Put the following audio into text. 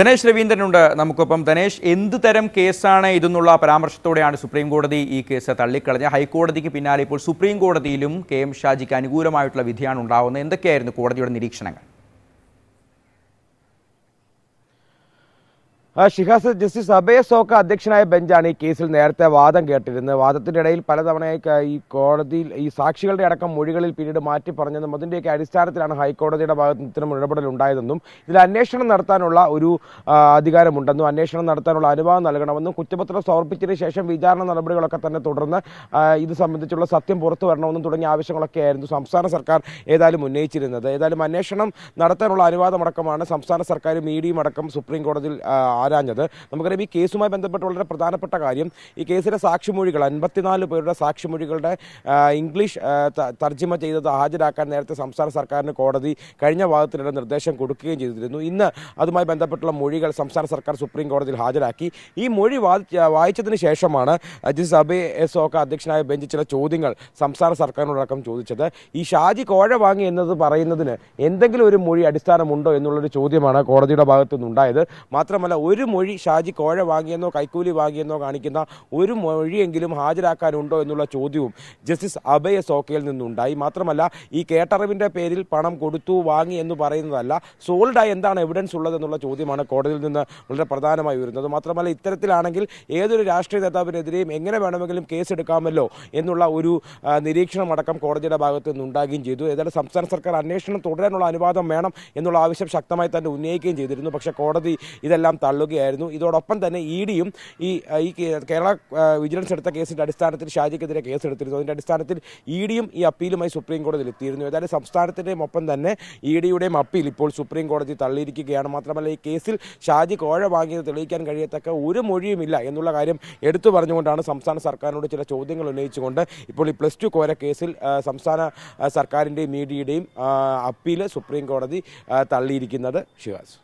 ധനേഷ് രവീന്ദ്രനുണ്ട് നമുക്കൊപ്പം ധനേഷ് എന്ത് തരം കേസാണ് ഇതെന്നുള്ള പരാമർശത്തോടെയാണ് സുപ്രീം കോടതി ഈ കേസ് തള്ളിക്കളഞ്ഞ ഹൈക്കോടതിക്ക് പിന്നാലെ ഇപ്പോൾ സുപ്രീം കോടതിയിലും കെ എം ഷാജിക്ക് അനുകൂലമായിട്ടുള്ള വിധിയാണ് ഉണ്ടാവുന്നത് എന്തൊക്കെയായിരുന്നു കോടതിയുടെ നിരീക്ഷണങ്ങൾ ഷിഹാസ് ജസ്റ്റിസ് അഭയ സോക്ക അധ്യക്ഷനായ ബെഞ്ചാണ് ഈ കേസിൽ നേരത്തെ വാദം കേട്ടിരുന്നത് വാദത്തിൻ്റെ ഇടയിൽ പലതവണയായി ഈ കോടതിയിൽ ഈ സാക്ഷികളുടെ അടക്കം മൊഴികളിൽ പിന്നീട് മാറ്റി പറഞ്ഞതും അതിൻ്റെയൊക്കെ അടിസ്ഥാനത്തിലാണ് ഹൈക്കോടതിയുടെ ഭാഗത്ത് ഇത്തരം ഉണ്ടായതെന്നും ഇതിൽ അന്വേഷണം നടത്താനുള്ള ഒരു അധികാരമുണ്ടെന്നും അന്വേഷണം നടത്താനുള്ള അനുഭവം നൽകണമെന്നും കുറ്റപത്രം സമർപ്പിച്ചതിന് ശേഷം വിചാരണ നടപടികളൊക്കെ തന്നെ തുടർന്ന് ഇത് സംബന്ധിച്ചുള്ള സത്യം പുറത്തു വരണമെന്നും തുടങ്ങിയ ആവശ്യങ്ങളൊക്കെ ആയിരുന്നു സംസ്ഥാന സർക്കാർ ഏതായാലും ഉന്നയിച്ചിരുന്നത് ഏതായാലും അന്വേഷണം നടത്താനുള്ള അനുവാദമടക്കമാണ് സംസ്ഥാന സർക്കാർ മീഡിയയും അടക്കം സുപ്രീം കോടതിയിൽ ആരാഞ്ഞത് നമുക്കറിയാം ഈ കേസുമായി ബന്ധപ്പെട്ട് വളരെ പ്രധാനപ്പെട്ട കാര്യം ഈ കേസിലെ സാക്ഷിമൊഴികൾ അൻപത്തിനാല് പേരുടെ സാക്ഷിമൊഴികളുടെ ഇംഗ്ലീഷ് തർജ്ജിമ ചെയ്തത് ഹാജരാക്കാൻ നേരത്തെ സംസ്ഥാന സർക്കാരിന് കോടതി കഴിഞ്ഞ ഭാഗത്തിലുള്ള നിർദ്ദേശം കൊടുക്കുകയും ചെയ്തിരുന്നു ഇന്ന് അതുമായി ബന്ധപ്പെട്ടുള്ള മൊഴികൾ സംസ്ഥാന സർക്കാർ സുപ്രീം കോടതിയിൽ ഹാജരാക്കി ഈ മൊഴി വായിച്ചതിന് ശേഷമാണ് ജസ്റ്റിസ് അബി എസ് ഒക്കെ അധ്യക്ഷനായ ബെഞ്ച് ചില ചോദ്യങ്ങൾ സംസ്ഥാന സർക്കാരിനോടക്കം ചോദിച്ചത് ഈ ഷാജി കോഴ വാങ്ങി എന്നത് പറയുന്നതിന് എന്തെങ്കിലും ഒരു മൊഴി അടിസ്ഥാനമുണ്ടോ എന്നുള്ളൊരു ചോദ്യമാണ് കോടതിയുടെ ഭാഗത്തു നിന്നുണ്ടായത് മാത്രമല്ല ഒരു ഒരു മൊഴി ഷാജി കോഴ വാങ്ങിയെന്നോ കൈക്കൂലി വാങ്ങിയെന്നോ കാണിക്കുന്ന ഒരു മൊഴിയെങ്കിലും ഹാജരാക്കാനുണ്ടോ എന്നുള്ള ചോദ്യവും ജസ്റ്റിസ് അഭയ സോക്കയിൽ നിന്നുണ്ടായി മാത്രമല്ല ഈ കേട്ടറിവിൻ്റെ പേരിൽ പണം കൊടുത്തു വാങ്ങി എന്ന് പറയുന്നതല്ല സോൾഡായി എന്താണ് എവിഡൻസ് ഉള്ളതെന്നുള്ള ചോദ്യമാണ് കോടതിയിൽ നിന്ന് വളരെ പ്രധാനമായി വരുന്നത് മാത്രമല്ല ഇത്തരത്തിലാണെങ്കിൽ ഏതൊരു രാഷ്ട്രീയ നേതാവിനെതിരെയും എങ്ങനെ വേണമെങ്കിലും കേസെടുക്കാമല്ലോ എന്നുള്ള ഒരു നിരീക്ഷണം അടക്കം കോടതിയുടെ ഭാഗത്ത് നിന്നുണ്ടാകുകയും ചെയ്തു ഏതായാലും സംസ്ഥാന സർക്കാർ അന്വേഷണം തുടരാനുള്ള അനുവാദം വേണം എന്നുള്ള ആവശ്യം ശക്തമായി തന്നെ ഉന്നയിക്കുകയും ചെയ്തിരുന്നു പക്ഷേ കോടതി ഇതെല്ലാം തള്ളു കൊള്ളുകയായിരുന്നു ഇതോടൊപ്പം തന്നെ ഇ ഡിയും ഈ ഈ കേരള വിജിലൻസ് എടുത്ത കേസിൻ്റെ അടിസ്ഥാനത്തിൽ ഷാജിക്കെതിരെ കേസെടുത്തിരുന്നു അതിൻ്റെ അടിസ്ഥാനത്തിൽ ഇ ഡിയും ഈ അപ്പീലുമായി സുപ്രീം കോടതിയിൽ എത്തിയിരുന്നു ഏതായാലും സംസ്ഥാനത്തിൻ്റെയും ഒപ്പം തന്നെ ഇ ഡിയുടെയും അപ്പീൽ ഇപ്പോൾ സുപ്രീം കോടതി തള്ളിയിരിക്കുകയാണ് മാത്രമല്ല ഈ കേസിൽ ഷാജി കോഴ വാങ്ങിയത് തെളിയിക്കാൻ കഴിയത്തക്ക ഒരു മൊഴിയുമില്ല എന്നുള്ള കാര്യം എടുത്തു പറഞ്ഞുകൊണ്ടാണ് സംസ്ഥാന സർക്കാരിനോട് ചില ചോദ്യങ്ങൾ ഉന്നയിച്ചുകൊണ്ട് ഇപ്പോൾ ഈ പ്ലസ് ടു കോര കേസിൽ സംസ്ഥാന സർക്കാരിൻ്റെയും മീഡിയയുടെയും അപ്പീൽ സുപ്രീം കോടതി തള്ളിയിരിക്കുന്നത് ശിവാസ്